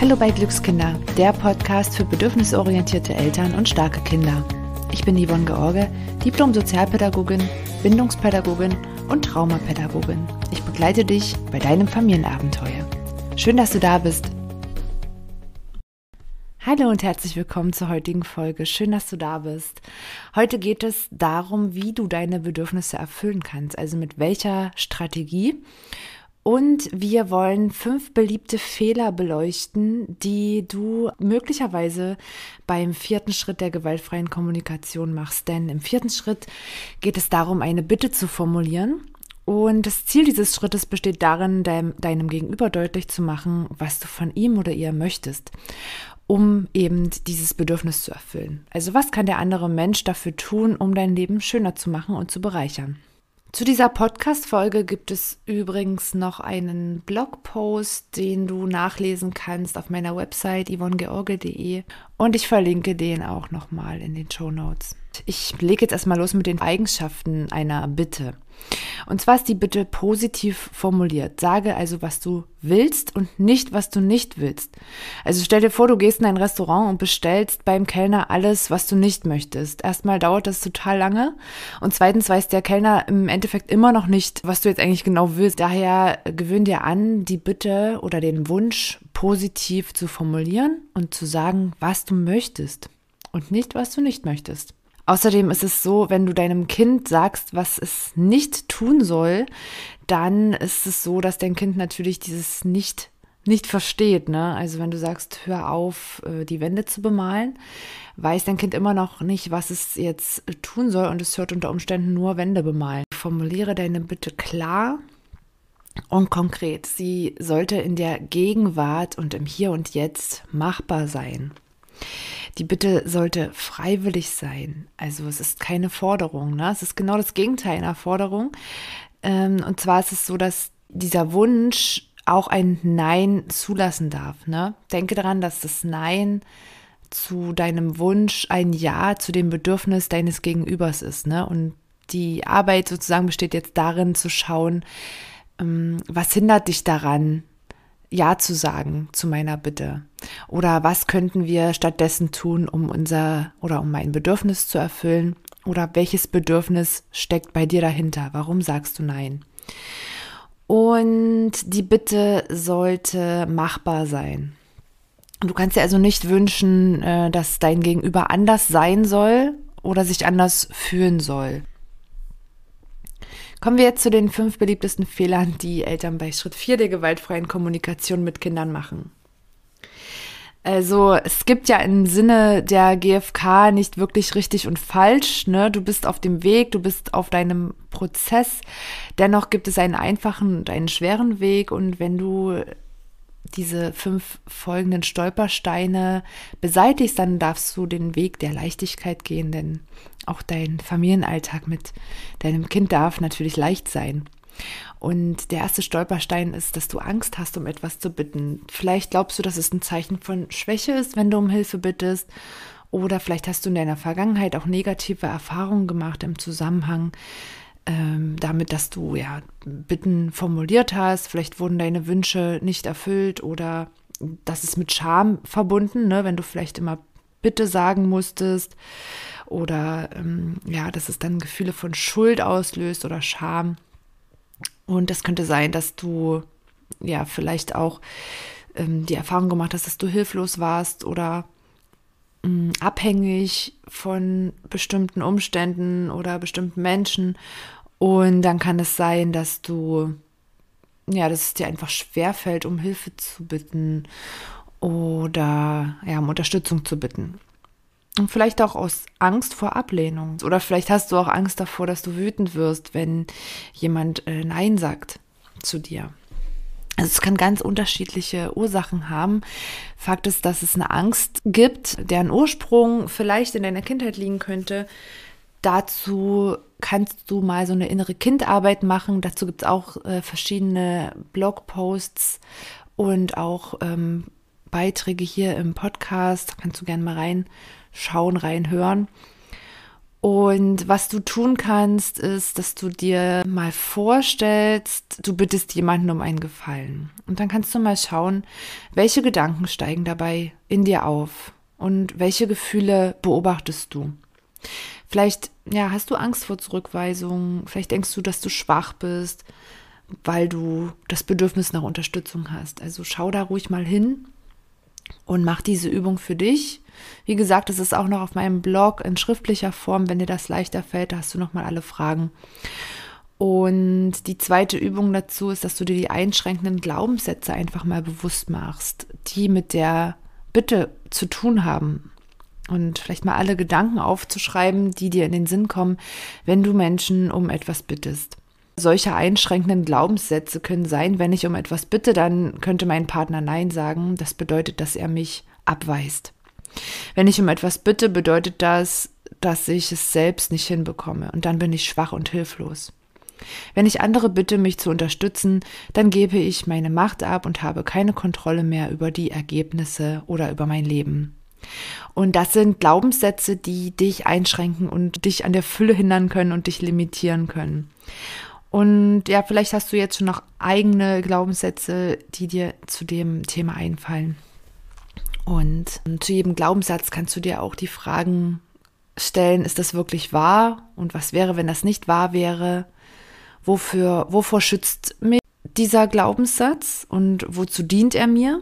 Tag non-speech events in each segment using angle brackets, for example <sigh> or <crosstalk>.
Hallo bei Glückskinder, der Podcast für bedürfnisorientierte Eltern und starke Kinder. Ich bin Yvonne George, Diplom-Sozialpädagogin, Bindungspädagogin und Traumapädagogin. Ich begleite dich bei deinem Familienabenteuer. Schön, dass du da bist. Hallo und herzlich willkommen zur heutigen Folge. Schön, dass du da bist. Heute geht es darum, wie du deine Bedürfnisse erfüllen kannst, also mit welcher Strategie und wir wollen fünf beliebte Fehler beleuchten, die du möglicherweise beim vierten Schritt der gewaltfreien Kommunikation machst. Denn im vierten Schritt geht es darum, eine Bitte zu formulieren. Und das Ziel dieses Schrittes besteht darin, deinem, deinem Gegenüber deutlich zu machen, was du von ihm oder ihr möchtest um eben dieses Bedürfnis zu erfüllen. Also was kann der andere Mensch dafür tun, um dein Leben schöner zu machen und zu bereichern? Zu dieser Podcast-Folge gibt es übrigens noch einen Blogpost, den du nachlesen kannst auf meiner Website yvonnegeorge.de. Und ich verlinke den auch nochmal in den Show Notes. Ich lege jetzt erstmal los mit den Eigenschaften einer Bitte. Und zwar ist die Bitte positiv formuliert. Sage also, was du willst und nicht, was du nicht willst. Also stell dir vor, du gehst in ein Restaurant und bestellst beim Kellner alles, was du nicht möchtest. Erstmal dauert das total lange und zweitens weiß der Kellner im Endeffekt immer noch nicht, was du jetzt eigentlich genau willst. Daher äh, gewöhn dir an, die Bitte oder den Wunsch positiv zu formulieren und zu sagen, was du möchtest und nicht, was du nicht möchtest. Außerdem ist es so, wenn du deinem Kind sagst, was es nicht tun soll, dann ist es so, dass dein Kind natürlich dieses nicht nicht versteht. Ne? Also wenn du sagst, hör auf, äh, die Wände zu bemalen, weiß dein Kind immer noch nicht, was es jetzt tun soll und es hört unter Umständen nur Wände bemalen. Formuliere deine Bitte klar und konkret. Sie sollte in der Gegenwart und im Hier und Jetzt machbar sein. Die Bitte sollte freiwillig sein. Also es ist keine Forderung. Ne? Es ist genau das Gegenteil einer Forderung. Ähm, und zwar ist es so, dass dieser Wunsch auch ein Nein zulassen darf. Ne? Denke daran, dass das Nein zu deinem Wunsch ein Ja zu dem Bedürfnis deines Gegenübers ist. Ne? Und die Arbeit sozusagen besteht jetzt darin zu schauen, ähm, was hindert dich daran, Ja zu sagen zu meiner Bitte? Oder was könnten wir stattdessen tun, um unser oder um mein Bedürfnis zu erfüllen? Oder welches Bedürfnis steckt bei dir dahinter? Warum sagst du Nein? Und die Bitte sollte machbar sein. Du kannst dir also nicht wünschen, äh, dass dein Gegenüber anders sein soll oder sich anders fühlen soll. Kommen wir jetzt zu den fünf beliebtesten Fehlern, die Eltern bei Schritt 4 der gewaltfreien Kommunikation mit Kindern machen. Also es gibt ja im Sinne der GfK nicht wirklich richtig und falsch. Ne? Du bist auf dem Weg, du bist auf deinem Prozess. Dennoch gibt es einen einfachen und einen schweren Weg. Und wenn du diese fünf folgenden Stolpersteine beseitigst, dann darfst du den Weg der Leichtigkeit gehen, denn auch dein Familienalltag mit deinem Kind darf natürlich leicht sein. Und der erste Stolperstein ist, dass du Angst hast, um etwas zu bitten. Vielleicht glaubst du, dass es ein Zeichen von Schwäche ist, wenn du um Hilfe bittest. Oder vielleicht hast du in deiner Vergangenheit auch negative Erfahrungen gemacht im Zusammenhang ähm, damit, dass du ja Bitten formuliert hast, vielleicht wurden deine Wünsche nicht erfüllt oder das ist mit Scham verbunden, ne? wenn du vielleicht immer Bitte sagen musstest oder ähm, ja, dass es dann Gefühle von Schuld auslöst oder Scham. Und das könnte sein, dass du ja vielleicht auch ähm, die Erfahrung gemacht hast, dass du hilflos warst oder mh, mm, abhängig von bestimmten Umständen oder bestimmten Menschen und dann kann es sein, dass du, ja, dass es dir einfach schwerfällt, um Hilfe zu bitten oder ja, um Unterstützung zu bitten. Und vielleicht auch aus Angst vor Ablehnung. Oder vielleicht hast du auch Angst davor, dass du wütend wirst, wenn jemand äh, Nein sagt zu dir. Also es kann ganz unterschiedliche Ursachen haben. Fakt ist, dass es eine Angst gibt, deren Ursprung vielleicht in deiner Kindheit liegen könnte, dazu kannst du mal so eine innere Kindarbeit machen. Dazu gibt es auch äh, verschiedene Blogposts und auch ähm, Beiträge hier im Podcast. Da kannst du gerne mal reinschauen, reinhören. Und was du tun kannst, ist, dass du dir mal vorstellst, du bittest jemanden um einen Gefallen. Und dann kannst du mal schauen, welche Gedanken steigen dabei in dir auf und welche Gefühle beobachtest du. Vielleicht, ja, hast du Angst vor Zurückweisung, vielleicht denkst du, dass du schwach bist, weil du das Bedürfnis nach Unterstützung hast. Also schau da ruhig mal hin und mach diese Übung für dich. Wie gesagt, es ist auch noch auf meinem Blog in schriftlicher Form, wenn dir das leichter fällt, da hast du noch mal alle Fragen. Und die zweite Übung dazu ist, dass du dir die einschränkenden Glaubenssätze einfach mal bewusst machst, die mit der Bitte zu tun haben und vielleicht mal alle Gedanken aufzuschreiben, die dir in den Sinn kommen, wenn du Menschen um etwas bittest. Solche einschränkenden Glaubenssätze können sein, wenn ich um etwas bitte, dann könnte mein Partner Nein sagen. Das bedeutet, dass er mich abweist. Wenn ich um etwas bitte, bedeutet das, dass ich es selbst nicht hinbekomme und dann bin ich schwach und hilflos. Wenn ich andere bitte, mich zu unterstützen, dann gebe ich meine Macht ab und habe keine Kontrolle mehr über die Ergebnisse oder über mein Leben. Und das sind Glaubenssätze, die dich einschränken und dich an der Fülle hindern können und dich limitieren können. Und ja, vielleicht hast du jetzt schon noch eigene Glaubenssätze, die dir zu dem Thema einfallen. Und zu jedem Glaubenssatz kannst du dir auch die Fragen stellen, ist das wirklich wahr? Und was wäre, wenn das nicht wahr wäre? Wofür, wovor schützt mich dieser Glaubenssatz und wozu dient er mir?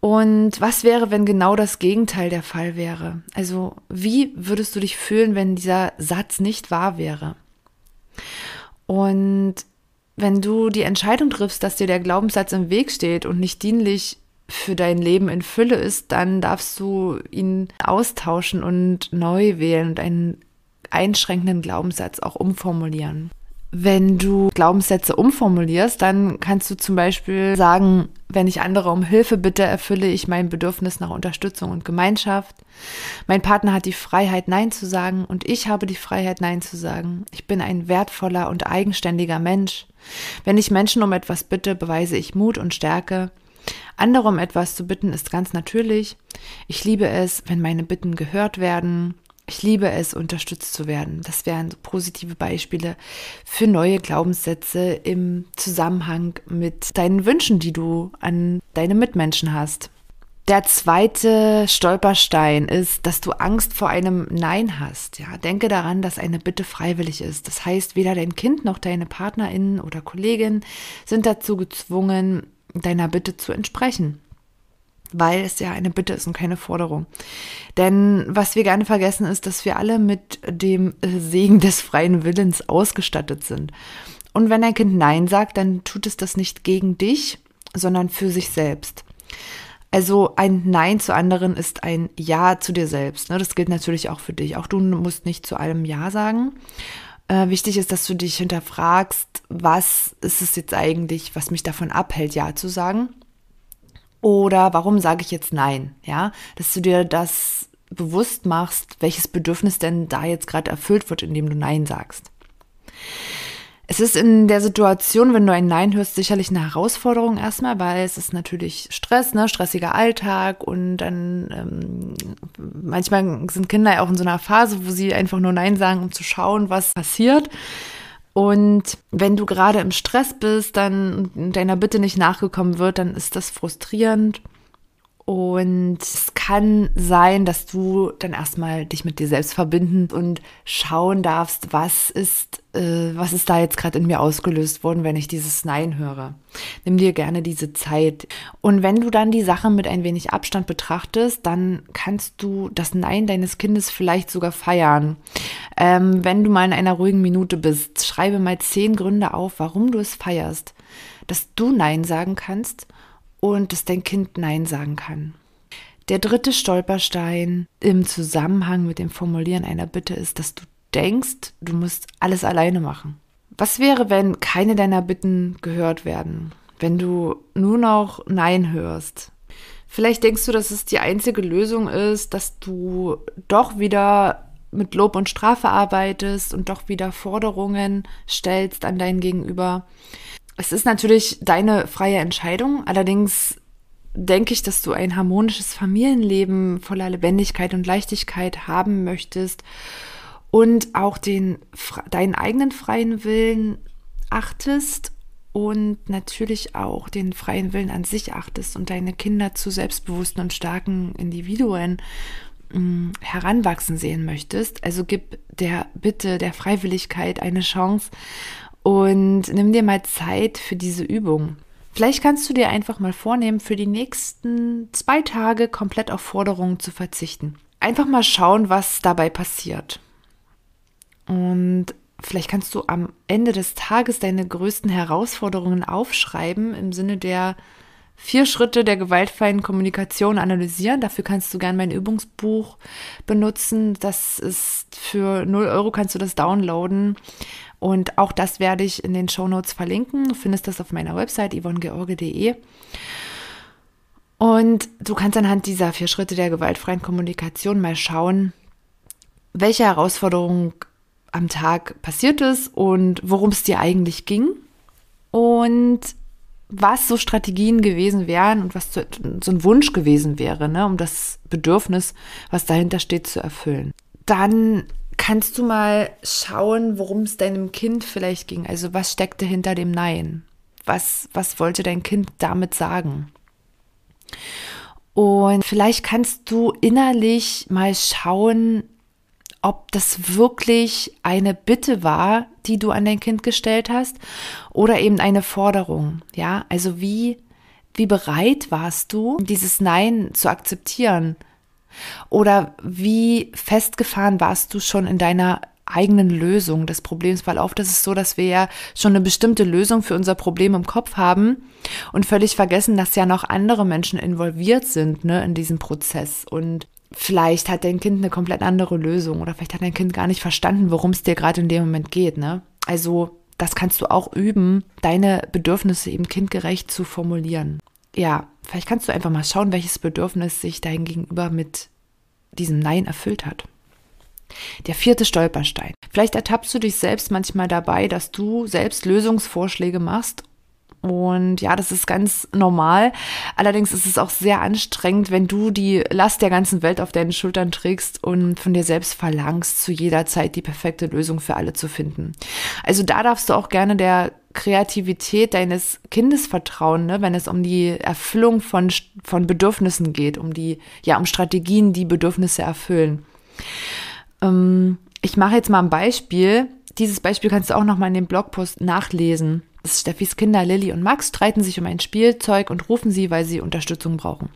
Und was wäre, wenn genau das Gegenteil der Fall wäre? Also wie würdest du dich fühlen, wenn dieser Satz nicht wahr wäre? Und wenn du die Entscheidung triffst, dass dir der Glaubenssatz im Weg steht und nicht dienlich für dein Leben in Fülle ist, dann darfst du ihn austauschen und neu wählen und einen einschränkenden Glaubenssatz auch umformulieren. Wenn du Glaubenssätze umformulierst, dann kannst du zum Beispiel sagen, wenn ich andere um Hilfe bitte, erfülle ich mein Bedürfnis nach Unterstützung und Gemeinschaft. Mein Partner hat die Freiheit, Nein zu sagen und ich habe die Freiheit, Nein zu sagen. Ich bin ein wertvoller und eigenständiger Mensch. Wenn ich Menschen um etwas bitte, beweise ich Mut und Stärke. Andere um etwas zu bitten ist ganz natürlich. Ich liebe es, wenn meine Bitten gehört werden. Ich liebe es, unterstützt zu werden. Das wären positive Beispiele für neue Glaubenssätze im Zusammenhang mit deinen Wünschen, die du an deine Mitmenschen hast. Der zweite Stolperstein ist, dass du Angst vor einem Nein hast. Ja, denke daran, dass eine Bitte freiwillig ist. Das heißt, weder dein Kind noch deine Partnerinnen oder Kolleginnen sind dazu gezwungen, deiner Bitte zu entsprechen weil es ja eine Bitte ist und keine Forderung. Denn was wir gerne vergessen ist, dass wir alle mit dem Segen des freien Willens ausgestattet sind. Und wenn ein Kind Nein sagt, dann tut es das nicht gegen dich, sondern für sich selbst. Also ein Nein zu anderen ist ein Ja zu dir selbst. Ne? Das gilt natürlich auch für dich. Auch du musst nicht zu allem Ja sagen. Äh, wichtig ist, dass du dich hinterfragst, was ist es jetzt eigentlich, was mich davon abhält, Ja zu sagen oder warum sage ich jetzt nein? Ja, dass du dir das bewusst machst, welches Bedürfnis denn da jetzt gerade erfüllt wird, indem du Nein sagst. Es ist in der Situation, wenn du ein Nein hörst, sicherlich eine Herausforderung erstmal, weil es ist natürlich Stress, ne, stressiger Alltag und dann ähm, manchmal sind Kinder ja auch in so einer Phase, wo sie einfach nur Nein sagen, um zu schauen, was passiert. Und wenn du gerade im Stress bist, dann deiner Bitte nicht nachgekommen wird, dann ist das frustrierend. Und es kann sein, dass du dann erstmal dich mit dir selbst verbinden und schauen darfst, was ist, äh, was ist da jetzt gerade in mir ausgelöst worden, wenn ich dieses Nein höre. Nimm dir gerne diese Zeit. Und wenn du dann die Sache mit ein wenig Abstand betrachtest, dann kannst du das Nein deines Kindes vielleicht sogar feiern. Ähm, wenn du mal in einer ruhigen Minute bist, schreibe mal zehn Gründe auf, warum du es feierst, dass du Nein sagen kannst und dass dein Kind Nein sagen kann. Der dritte Stolperstein im Zusammenhang mit dem Formulieren einer Bitte ist, dass du denkst, du musst alles alleine machen. Was wäre, wenn keine deiner Bitten gehört werden? Wenn du nur noch Nein hörst? Vielleicht denkst du, dass es die einzige Lösung ist, dass du doch wieder mit Lob und Strafe arbeitest und doch wieder Forderungen stellst an dein Gegenüber es ist natürlich deine freie Entscheidung, allerdings denke ich, dass du ein harmonisches Familienleben voller Lebendigkeit und Leichtigkeit haben möchtest und auch den, deinen eigenen freien Willen achtest und natürlich auch den freien Willen an sich achtest und deine Kinder zu selbstbewussten und starken Individuen mm, heranwachsen sehen möchtest. Also gib der Bitte der Freiwilligkeit eine Chance und nimm dir mal Zeit für diese Übung. Vielleicht kannst du dir einfach mal vornehmen, für die nächsten zwei Tage komplett auf Forderungen zu verzichten. Einfach mal schauen, was dabei passiert. Und vielleicht kannst du am Ende des Tages deine größten Herausforderungen aufschreiben im Sinne der vier Schritte der gewaltfreien Kommunikation analysieren. Dafür kannst du gerne mein Übungsbuch benutzen. Das ist für 0 Euro kannst du das downloaden und auch das werde ich in den Show Notes verlinken. Du findest das auf meiner Website yvonnegeorge.de. Und du kannst anhand dieser vier Schritte der gewaltfreien Kommunikation mal schauen, welche Herausforderung am Tag passiert ist und worum es dir eigentlich ging und was so Strategien gewesen wären und was so ein Wunsch gewesen wäre, ne, um das Bedürfnis, was dahinter steht, zu erfüllen. Dann Kannst du mal schauen, worum es deinem Kind vielleicht ging? Also was steckte hinter dem Nein? Was, was wollte dein Kind damit sagen? Und vielleicht kannst du innerlich mal schauen, ob das wirklich eine Bitte war, die du an dein Kind gestellt hast, oder eben eine Forderung. Ja, also wie, wie bereit warst du, dieses Nein zu akzeptieren? Oder wie festgefahren warst du schon in deiner eigenen Lösung des Problems, weil oft ist es so, dass wir ja schon eine bestimmte Lösung für unser Problem im Kopf haben und völlig vergessen, dass ja noch andere Menschen involviert sind ne, in diesem Prozess. Und vielleicht hat dein Kind eine komplett andere Lösung oder vielleicht hat dein Kind gar nicht verstanden, worum es dir gerade in dem Moment geht. Ne? Also das kannst du auch üben, deine Bedürfnisse eben kindgerecht zu formulieren. Ja, vielleicht kannst du einfach mal schauen, welches Bedürfnis sich dein Gegenüber mit diesem Nein erfüllt hat. Der vierte Stolperstein. Vielleicht ertappst du dich selbst manchmal dabei, dass du selbst Lösungsvorschläge machst und ja, das ist ganz normal. Allerdings ist es auch sehr anstrengend, wenn du die Last der ganzen Welt auf deinen Schultern trägst und von dir selbst verlangst, zu jeder Zeit die perfekte Lösung für alle zu finden. Also da darfst du auch gerne der Kreativität deines Kindes vertrauen, ne? wenn es um die Erfüllung von, von Bedürfnissen geht, um die, ja, um Strategien, die Bedürfnisse erfüllen. Ähm, ich mache jetzt mal ein Beispiel. Dieses Beispiel kannst du auch nochmal in dem Blogpost nachlesen. Steffis Kinder Lilly und Max streiten sich um ein Spielzeug und rufen sie, weil sie Unterstützung brauchen.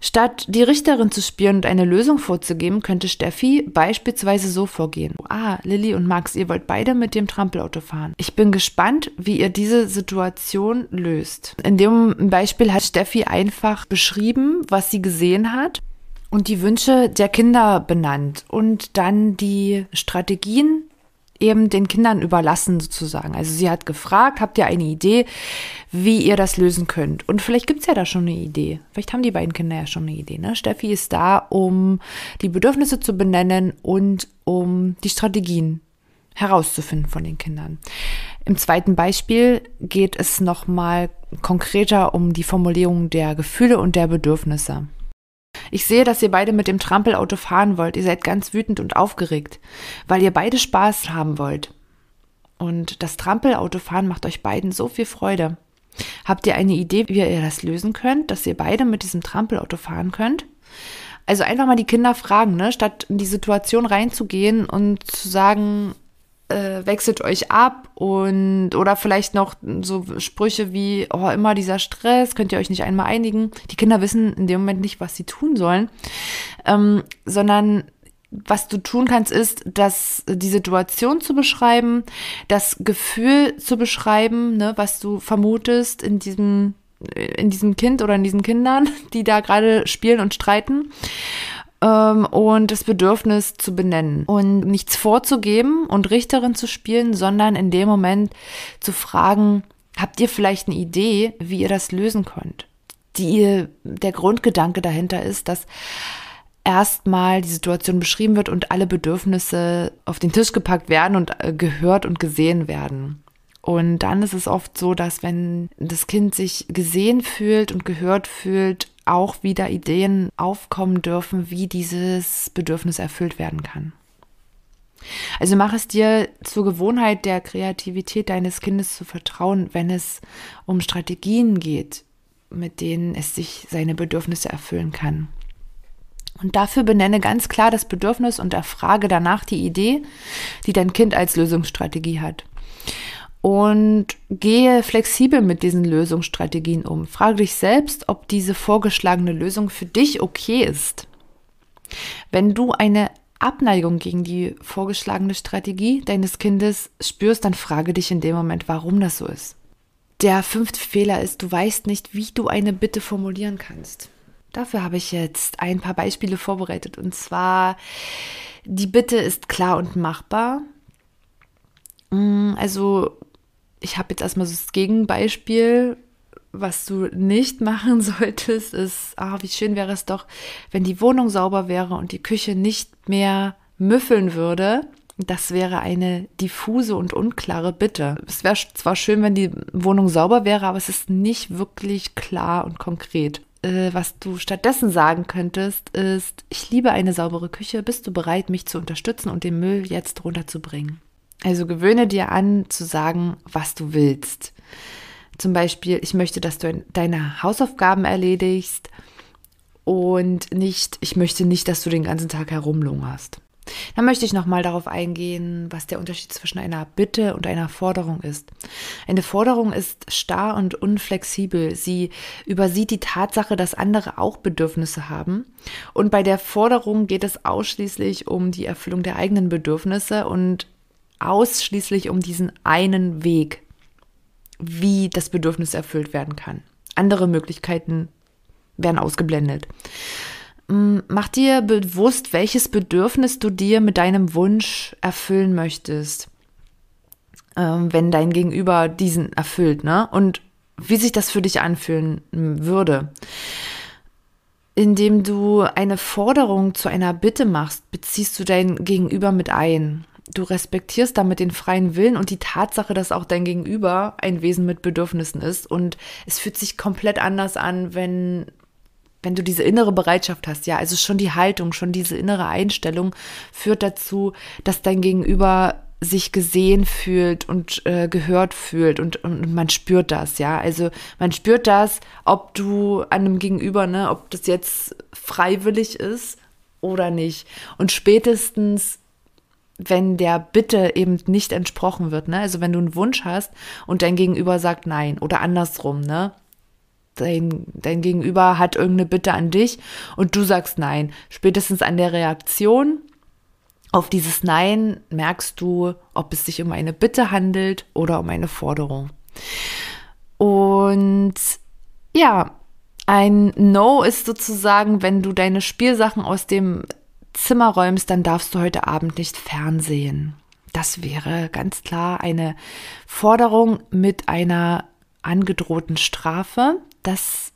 Statt die Richterin zu spielen und eine Lösung vorzugeben, könnte Steffi beispielsweise so vorgehen. Ah, Lilly und Max, ihr wollt beide mit dem Trampelauto fahren. Ich bin gespannt, wie ihr diese Situation löst. In dem Beispiel hat Steffi einfach beschrieben, was sie gesehen hat und die Wünsche der Kinder benannt und dann die Strategien eben den Kindern überlassen sozusagen. Also sie hat gefragt, habt ihr eine Idee, wie ihr das lösen könnt? Und vielleicht gibt's ja da schon eine Idee. Vielleicht haben die beiden Kinder ja schon eine Idee. Ne? Steffi ist da, um die Bedürfnisse zu benennen und um die Strategien herauszufinden von den Kindern. Im zweiten Beispiel geht es nochmal konkreter um die Formulierung der Gefühle und der Bedürfnisse. Ich sehe, dass ihr beide mit dem Trampelauto fahren wollt. Ihr seid ganz wütend und aufgeregt, weil ihr beide Spaß haben wollt. Und das Trampelautofahren macht euch beiden so viel Freude. Habt ihr eine Idee, wie ihr das lösen könnt, dass ihr beide mit diesem Trampelauto fahren könnt? Also einfach mal die Kinder fragen, ne? statt in die Situation reinzugehen und zu sagen, äh, wechselt euch ab und oder vielleicht noch so Sprüche wie, oh, immer dieser Stress, könnt ihr euch nicht einmal einigen. Die Kinder wissen in dem Moment nicht, was sie tun sollen, ähm, sondern was du tun kannst, ist, dass die Situation zu beschreiben, das Gefühl zu beschreiben, ne, was du vermutest in diesem in diesem Kind oder in diesen Kindern, <laughs> die da gerade spielen und streiten ähm, und das Bedürfnis zu benennen und nichts vorzugeben und Richterin zu spielen, sondern in dem Moment zu fragen, habt ihr vielleicht eine Idee, wie ihr das lösen könnt? Die, der Grundgedanke dahinter ist, dass erstmal die Situation beschrieben wird und alle Bedürfnisse auf den Tisch gepackt werden und äh, gehört und gesehen werden. Und dann ist es oft so, dass wenn das Kind sich gesehen fühlt und gehört fühlt, auch wieder Ideen aufkommen dürfen, wie dieses Bedürfnis erfüllt werden kann. Also mach es dir zur Gewohnheit, der Kreativität deines Kindes zu vertrauen, wenn es um Strategien geht, mit denen es sich seine Bedürfnisse erfüllen kann. Und dafür benenne ganz klar das Bedürfnis und erfrage danach die Idee, die dein Kind als Lösungsstrategie hat und gehe flexibel mit diesen Lösungsstrategien um. Frage dich selbst, ob diese vorgeschlagene Lösung für dich okay ist. Wenn du eine Abneigung gegen die vorgeschlagene Strategie deines Kindes spürst, dann frage dich in dem Moment, warum das so ist. Der fünfte Fehler ist, du weißt nicht, wie du eine Bitte formulieren kannst. Dafür habe ich jetzt ein paar Beispiele vorbereitet. Und zwar, die Bitte ist klar und machbar. Mm, also ich habe jetzt erstmal so das Gegenbeispiel, was du nicht <laughs> machen solltest, ist, ah, wie schön wäre es doch, wenn die Wohnung sauber wäre und die Küche nicht mehr müffeln würde. Das wäre eine diffuse und unklare Bitte. Es wäre zwar schön, wenn die Wohnung sauber wäre, aber es ist nicht wirklich klar und konkret. Äh, was du stattdessen sagen könntest, ist, ich liebe eine saubere Küche. Bist du bereit, mich zu unterstützen und den Müll jetzt runterzubringen? Also gewöhne dir an zu sagen, was du willst. Zum Beispiel, ich möchte, dass du deine Hausaufgaben erledigst und nicht, ich möchte nicht, dass du den ganzen Tag herumlungerst. Dann möchte ich nochmal darauf eingehen, was der Unterschied zwischen einer Bitte und einer Forderung ist. Eine Forderung ist starr und unflexibel. Sie übersieht die Tatsache, dass andere auch Bedürfnisse haben. Und bei der Forderung geht es ausschließlich um die Erfüllung der eigenen Bedürfnisse und ausschließlich um diesen einen Weg, wie das Bedürfnis erfüllt werden kann. Andere Möglichkeiten werden ausgeblendet. Mm, mach dir bewusst, welches Bedürfnis du dir mit deinem Wunsch erfüllen möchtest, ähm, wenn dein Gegenüber diesen erfüllt, ne? Und wie sich das für dich anfühlen mm, würde. Indem du eine Forderung zu einer Bitte machst, beziehst du dein Gegenüber mit ein du respektierst damit den freien Willen und die Tatsache, dass auch dein Gegenüber ein Wesen mit Bedürfnissen ist. Und es fühlt sich komplett anders an, wenn, wenn du diese innere Bereitschaft hast. Ja, also schon die Haltung, schon diese innere Einstellung führt dazu, dass dein Gegenüber sich gesehen fühlt und äh, gehört fühlt und, und man spürt das, ja. Also man spürt das, ob du an einem Gegenüber, ne, ob das jetzt freiwillig ist oder nicht. Und spätestens wenn der Bitte eben nicht entsprochen wird, ne? Also wenn du einen Wunsch hast und dein Gegenüber sagt nein oder andersrum, ne? Dein, dein Gegenüber hat irgendeine Bitte an dich und du sagst nein. Spätestens an der Reaktion auf dieses Nein merkst du, ob es sich um eine Bitte handelt oder um eine Forderung. Und ja, ein No ist sozusagen, wenn du deine Spielsachen aus dem Zimmer räumst, dann darfst du heute Abend nicht fernsehen. Das wäre ganz klar eine Forderung mit einer angedrohten Strafe. Das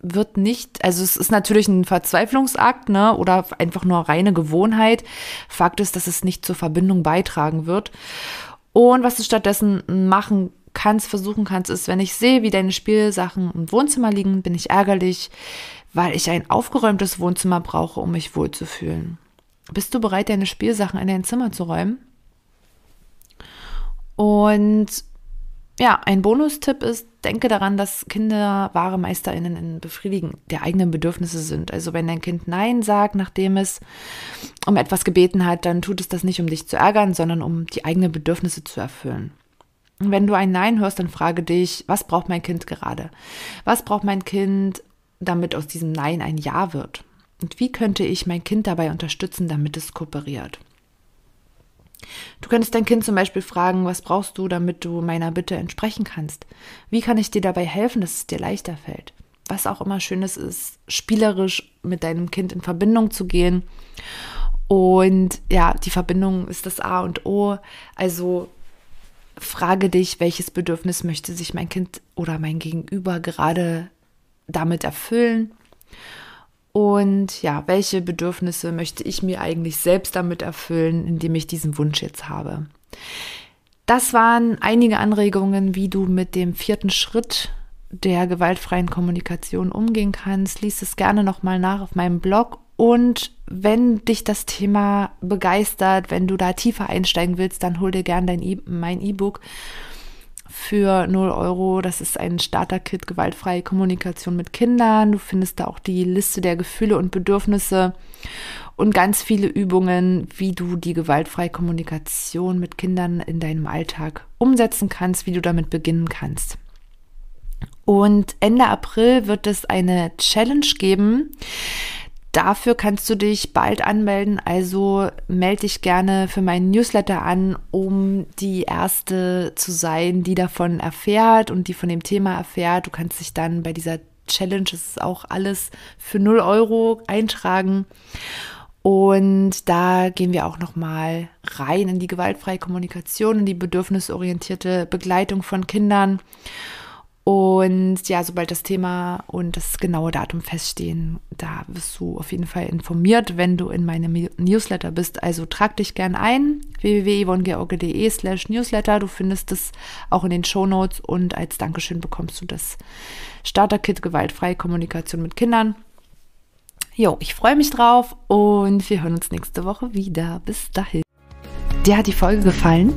wird nicht, also es ist natürlich ein Verzweiflungsakt, ne, oder einfach nur reine Gewohnheit. Fakt ist, dass es nicht zur Verbindung beitragen wird. Und was du stattdessen machen kannst, versuchen kannst, ist, wenn ich sehe, wie deine Spielsachen im Wohnzimmer liegen, bin ich ärgerlich weil ich ein aufgeräumtes Wohnzimmer brauche, um mich wohlzufühlen. Bist du bereit, deine Spielsachen in dein Zimmer zu räumen? Und ja, ein Bonustipp ist, denke daran, dass Kinder wahre MeisterInnen in Befriedigen der eigenen Bedürfnisse sind. Also wenn dein Kind Nein sagt, nachdem es um etwas gebeten hat, dann tut es das nicht, um dich zu ärgern, sondern um die eigenen Bedürfnisse zu erfüllen. Und wenn du ein Nein hörst, dann frage dich, was braucht mein Kind gerade? Was braucht mein Kind damit aus diesem Nein ein Ja wird? Und wie könnte ich mein Kind dabei unterstützen, damit es kooperiert? Du könntest dein Kind zum Beispiel fragen, was brauchst du, damit du meiner Bitte entsprechen kannst? Wie kann ich dir dabei helfen, dass es dir leichter fällt? Was auch immer Schönes ist, spielerisch mit deinem Kind in Verbindung zu gehen. Und ja, die Verbindung ist das A und O. Also frage dich, welches Bedürfnis möchte sich mein Kind oder mein Gegenüber gerade damit erfüllen? Und ja, welche Bedürfnisse möchte ich mir eigentlich selbst damit erfüllen, indem ich diesen Wunsch jetzt habe? Das waren einige Anregungen, wie du mit dem vierten Schritt der gewaltfreien Kommunikation umgehen kannst. Lies es gerne nochmal nach auf meinem Blog. Und wenn dich das Thema begeistert, wenn du da tiefer einsteigen willst, dann hol dir gerne e mein E-Book für 0 Euro. Das ist ein Starter-Kit gewaltfreie Kommunikation mit Kindern. Du findest da auch die Liste der Gefühle und Bedürfnisse und ganz viele Übungen, wie du die gewaltfreie Kommunikation mit Kindern in deinem Alltag umsetzen kannst, wie du damit beginnen kannst. Und Ende April wird es eine Challenge geben. Dafür kannst du dich bald anmelden, also melde dich gerne für meinen Newsletter an, um die erste zu sein, die davon erfährt und die von dem Thema erfährt. Du kannst dich dann bei dieser Challenge, das ist auch alles für 0 Euro, eintragen. Und da gehen wir auch nochmal rein in die gewaltfreie Kommunikation, in die bedürfnisorientierte Begleitung von Kindern und ja, sobald das Thema und das genaue Datum feststehen, da wirst du auf jeden Fall informiert, wenn du in meinem Newsletter bist. Also trag dich gern ein, www.yvonnegeorge.de slash Newsletter. Du findest es auch in den Shownotes und als Dankeschön bekommst du das Starter-Kit Gewaltfreie Kommunikation mit Kindern. Jo, ich freue mich drauf und wir hören uns nächste Woche wieder. Bis dahin. Dir hat die Folge gefallen?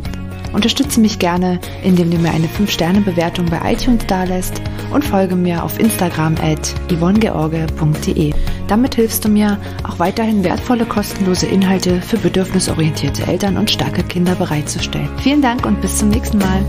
Unterstütze mich gerne, indem du mir eine 5-Sterne-Bewertung bei iTunes dalässt und folge mir auf Instagram at yvonnegeorge.de. Damit hilfst du mir, auch weiterhin wertvolle kostenlose Inhalte für bedürfnisorientierte Eltern und starke Kinder bereitzustellen. Vielen Dank und bis zum nächsten Mal.